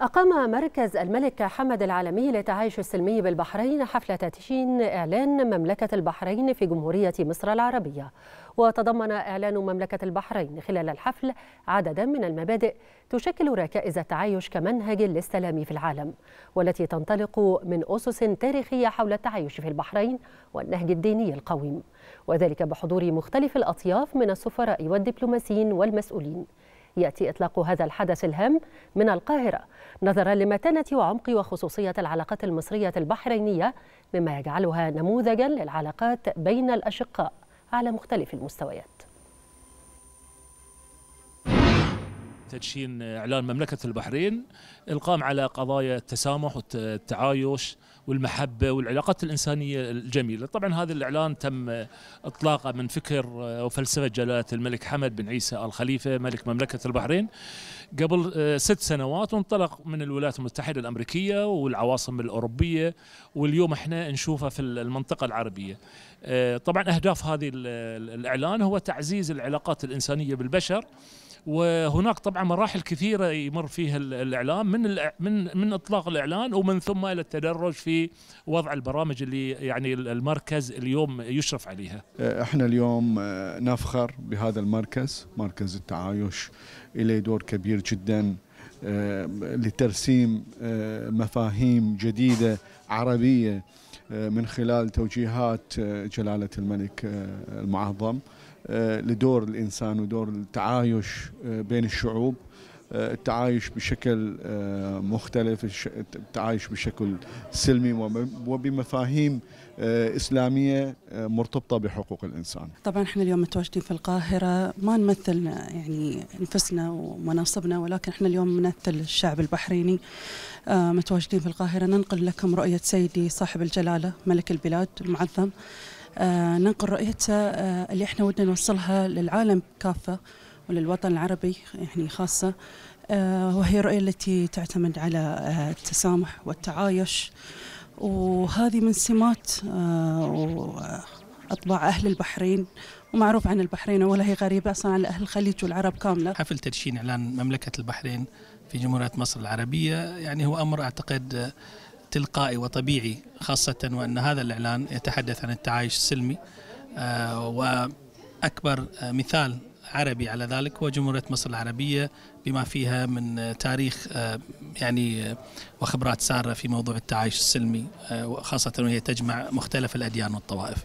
أقام مركز الملك حمد العالمي للتعايش السلمي بالبحرين حفلة تشين إعلان مملكة البحرين في جمهورية مصر العربية وتضمن إعلان مملكة البحرين خلال الحفل عددا من المبادئ تشكل ركائز التعايش كمنهج للسلام في العالم والتي تنطلق من أسس تاريخية حول التعايش في البحرين والنهج الديني القويم وذلك بحضور مختلف الأطياف من السفراء والدبلوماسيين والمسؤولين يأتي إطلاق هذا الحدث الهام من القاهرة نظرا لمتانة وعمق وخصوصية العلاقات المصرية البحرينية مما يجعلها نموذجا للعلاقات بين الأشقاء على مختلف المستويات تدشين اعلان مملكه البحرين القام على قضايا التسامح والتعايش والمحبه والعلاقات الانسانيه الجميله، طبعا هذا الاعلان تم اطلاقه من فكر وفلسفه جلاله الملك حمد بن عيسى ال خليفه ملك مملكه البحرين قبل آه، ست سنوات وانطلق من الولايات المتحده الامريكيه والعواصم الاوروبيه واليوم احنا نشوفه في المنطقه العربيه. آه، طبعا اهداف هذه الاعلان هو تعزيز العلاقات الانسانيه بالبشر وهناك طبعا مراحل كثيره يمر فيها الاعلام من من من اطلاق الاعلان ومن ثم الى التدرج في وضع البرامج اللي يعني المركز اليوم يشرف عليها. آه، احنا اليوم آه، نفخر بهذا المركز، مركز التعايش له دور كبير جدا آه، لترسيم مفاهيم جديده عربيه من خلال توجيهات جلاله الملك المعظم. آه، لدور الإنسان ودور التعايش آه، بين الشعوب آه، التعايش بشكل مختلف التعايش بشكل سلمي وبمفاهيم إسلامية مرتبطة بحقوق الإنسان طبعا احنا اليوم متواجدين في القاهرة ما نمثل يعني نفسنا ومناصبنا ولكن احنا اليوم نمثل الشعب البحريني متواجدين في القاهرة ننقل لكم رؤية سيدي صاحب الجلالة ملك البلاد المعظم آه، ننقل رؤيته آه، اللي احنا ودنا نوصلها للعالم كافة وللوطن العربي يعني خاصة آه، وهي الرؤية التي تعتمد على التسامح والتعايش وهذه من سمات أطباع أهل البحرين ومعروف عن البحرين ولا هي غريبة أصلا على أهل الخليج والعرب كاملة حفل تدشين إعلان مملكة البحرين في جمهورية مصر العربية يعني هو أمر أعتقد تلقائي وطبيعي خاصة وأن هذا الإعلان يتحدث عن التعايش السلمي آه، وأكبر آه، مثال عربي على ذلك هو جمهورية مصر العربية بما فيها من تاريخ آه، يعني وخبرات سارة في موضوع التعايش السلمي خاصة وهي تجمع مختلف الأديان والطوائف